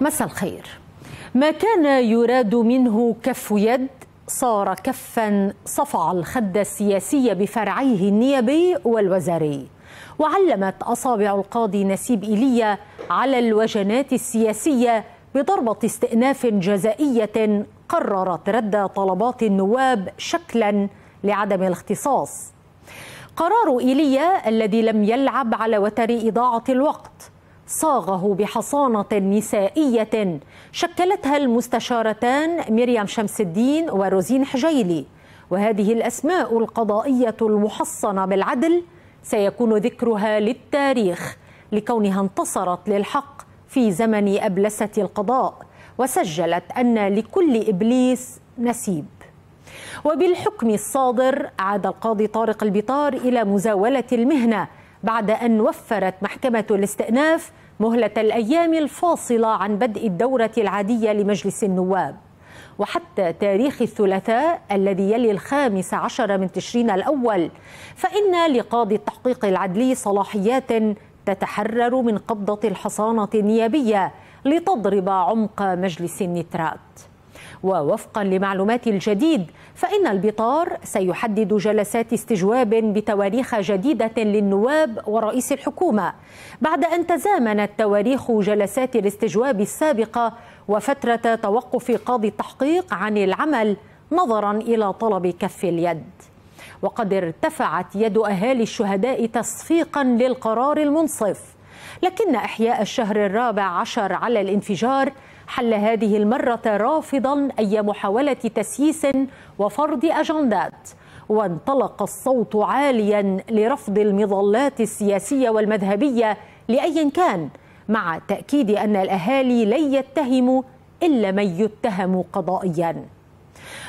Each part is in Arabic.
مساء الخير ما كان يراد منه كف يد صار كفا صفع الخد السياسي بفرعيه النيابي والوزاري وعلمت أصابع القاضي نسيب إيليا على الوجنات السياسية بضربة استئناف جزائية قررت رد طلبات النواب شكلا لعدم الاختصاص قرار إيليا الذي لم يلعب على وتر إضاعة الوقت صاغه بحصانه نسائيه شكلتها المستشارتان مريم شمس الدين وروزين حجيلي وهذه الاسماء القضائيه المحصنه بالعدل سيكون ذكرها للتاريخ لكونها انتصرت للحق في زمن ابلسه القضاء وسجلت ان لكل ابليس نسيب وبالحكم الصادر عاد القاضي طارق البطار الى مزاوله المهنه بعد أن وفرت محكمة الاستئناف مهلة الأيام الفاصلة عن بدء الدورة العادية لمجلس النواب وحتى تاريخ الثلاثاء الذي يلي الخامس عشر من تشرين الأول فإن لقاضي التحقيق العدلي صلاحيات تتحرر من قبضة الحصانة النيابية لتضرب عمق مجلس النترات ووفقا لمعلومات الجديد فإن البطار سيحدد جلسات استجواب بتواريخ جديدة للنواب ورئيس الحكومة بعد أن تزامنت تواريخ جلسات الاستجواب السابقة وفترة توقف قاضي التحقيق عن العمل نظرا إلى طلب كف اليد وقد ارتفعت يد أهالي الشهداء تصفيقا للقرار المنصف لكن إحياء الشهر الرابع عشر على الانفجار حل هذه المرة رافضا أي محاولة تسييس وفرض أجندات وانطلق الصوت عاليا لرفض المظلات السياسية والمذهبية لأي كان مع تأكيد أن الأهالي لن يتهموا إلا من يتهم قضائيا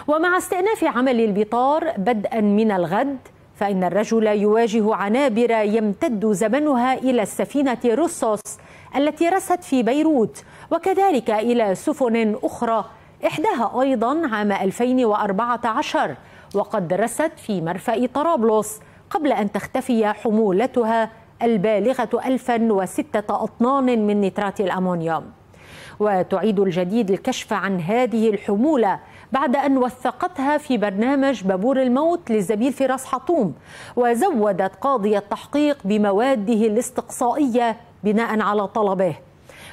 ومع استئناف عمل البطار بدءا من الغد فإن الرجل يواجه عنابر يمتد زمنها إلى السفينة روسوس التي رست في بيروت وكذلك إلى سفن أخرى إحداها أيضا عام 2014 وقد رست في مرفأ طرابلس قبل أن تختفي حمولتها البالغة 1006 أطنان من نترات الأمونيوم وتعيد الجديد الكشف عن هذه الحمولة بعد أن وثقتها في برنامج بابور الموت للزميل فراس حطوم وزودت قاضي التحقيق بمواده الاستقصائية بناء على طلبه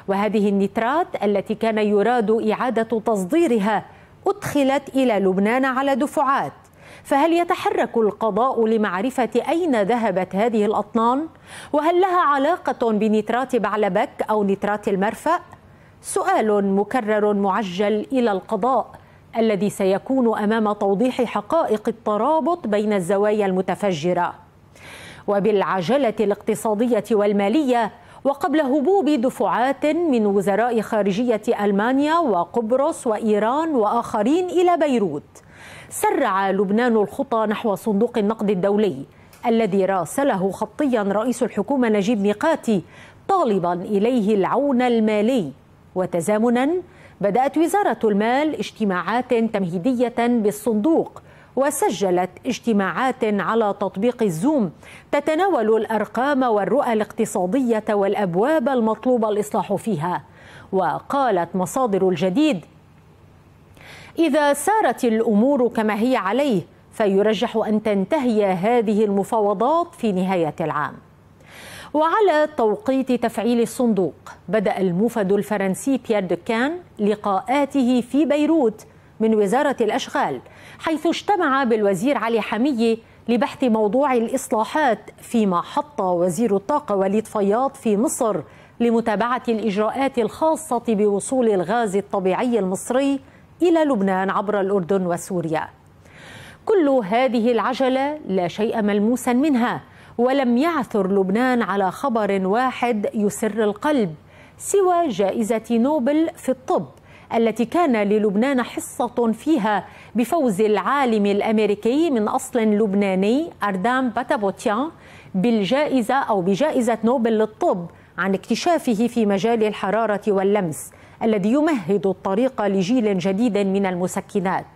وهذه النترات التي كان يراد إعادة تصديرها أدخلت إلى لبنان على دفعات فهل يتحرك القضاء لمعرفة أين ذهبت هذه الأطنان؟ وهل لها علاقة بنترات بعلبك أو نترات المرفأ؟ سؤال مكرر معجل إلى القضاء الذي سيكون امام توضيح حقائق الترابط بين الزوايا المتفجره وبالعجله الاقتصاديه والماليه وقبل هبوب دفعات من وزراء خارجيه المانيا وقبرص وايران واخرين الى بيروت سرع لبنان الخطى نحو صندوق النقد الدولي الذي راسله خطيا رئيس الحكومه نجيب ميقاتي طالبا اليه العون المالي وتزامنا بدأت وزارة المال اجتماعات تمهيدية بالصندوق وسجلت اجتماعات على تطبيق الزوم تتناول الارقام والرؤى الاقتصاديه والابواب المطلوب الاصلاح فيها وقالت مصادر الجديد اذا سارت الامور كما هي عليه فيرجح ان تنتهي هذه المفاوضات في نهايه العام وعلى توقيت تفعيل الصندوق بدأ الموفد الفرنسي بيير دوكان لقاءاته في بيروت من وزارة الأشغال حيث اجتمع بالوزير علي حمية لبحث موضوع الإصلاحات فيما حط وزير الطاقة وليد فياض في مصر لمتابعة الإجراءات الخاصة بوصول الغاز الطبيعي المصري إلى لبنان عبر الأردن وسوريا كل هذه العجلة لا شيء ملموسا منها ولم يعثر لبنان على خبر واحد يسر القلب سوى جائزة نوبل في الطب التي كان للبنان حصة فيها بفوز العالم الأمريكي من أصل لبناني أردام باتابوتيان بالجائزة أو بجائزة نوبل للطب عن اكتشافه في مجال الحرارة واللمس الذي يمهد الطريق لجيل جديد من المسكنات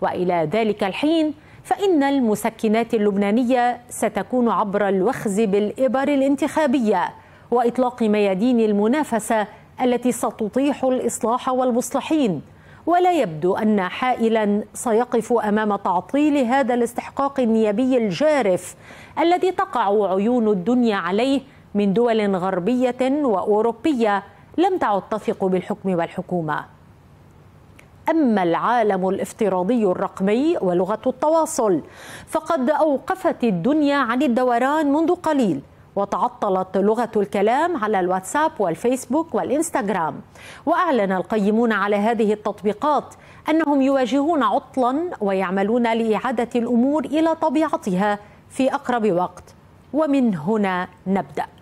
وإلى ذلك الحين فإن المسكنات اللبنانية ستكون عبر الوخز بالإبر الانتخابية وإطلاق ميادين المنافسة التي ستطيح الإصلاح والمصلحين ولا يبدو أن حائلا سيقف أمام تعطيل هذا الاستحقاق النيابي الجارف الذي تقع عيون الدنيا عليه من دول غربية وأوروبية لم تعد تثق بالحكم والحكومة أما العالم الافتراضي الرقمي ولغة التواصل فقد أوقفت الدنيا عن الدوران منذ قليل وتعطلت لغة الكلام على الواتساب والفيسبوك والإنستغرام وأعلن القيمون على هذه التطبيقات أنهم يواجهون عطلا ويعملون لإعادة الأمور إلى طبيعتها في أقرب وقت ومن هنا نبدأ